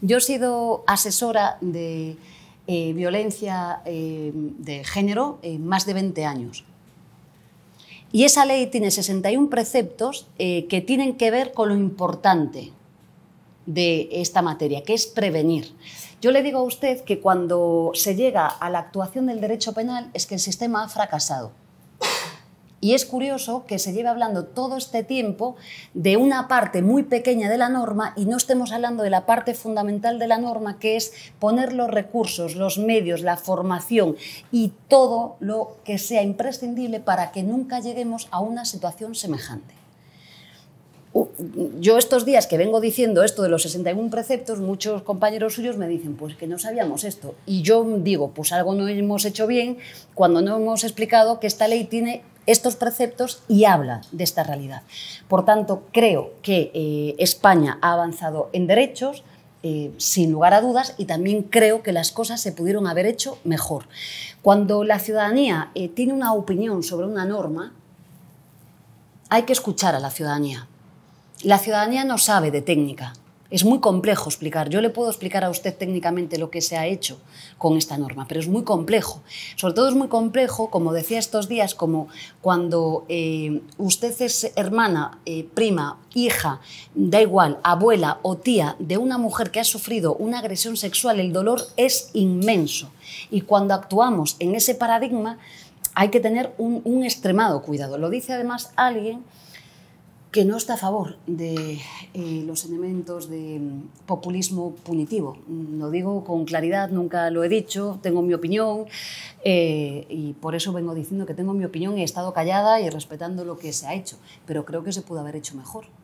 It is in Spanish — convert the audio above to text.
Yo he sido asesora de eh, violencia eh, de género en más de 20 años. Y esa ley tiene 61 preceptos eh, que tienen que ver con lo importante de esta materia, que es prevenir. Yo le digo a usted que cuando se llega a la actuación del derecho penal es que el sistema ha fracasado. Y es curioso que se lleve hablando todo este tiempo de una parte muy pequeña de la norma y no estemos hablando de la parte fundamental de la norma, que es poner los recursos, los medios, la formación y todo lo que sea imprescindible para que nunca lleguemos a una situación semejante. Yo estos días que vengo diciendo esto de los 61 preceptos, muchos compañeros suyos me dicen, pues que no sabíamos esto. Y yo digo, pues algo no hemos hecho bien cuando no hemos explicado que esta ley tiene estos preceptos y habla de esta realidad. Por tanto, creo que eh, España ha avanzado en derechos, eh, sin lugar a dudas, y también creo que las cosas se pudieron haber hecho mejor. Cuando la ciudadanía eh, tiene una opinión sobre una norma, hay que escuchar a la ciudadanía. La ciudadanía no sabe de técnica, es muy complejo explicar. Yo le puedo explicar a usted técnicamente lo que se ha hecho con esta norma, pero es muy complejo. Sobre todo es muy complejo, como decía estos días, como cuando eh, usted es hermana, eh, prima, hija, da igual, abuela o tía de una mujer que ha sufrido una agresión sexual, el dolor es inmenso. Y cuando actuamos en ese paradigma, hay que tener un extremado cuidado. Lo dice además alguien que no está a favor de eh, los elementos de mm, populismo punitivo. Mm, lo digo con claridad, nunca lo he dicho, tengo mi opinión eh, y por eso vengo diciendo que tengo mi opinión y he estado callada y respetando lo que se ha hecho, pero creo que se pudo haber hecho mejor.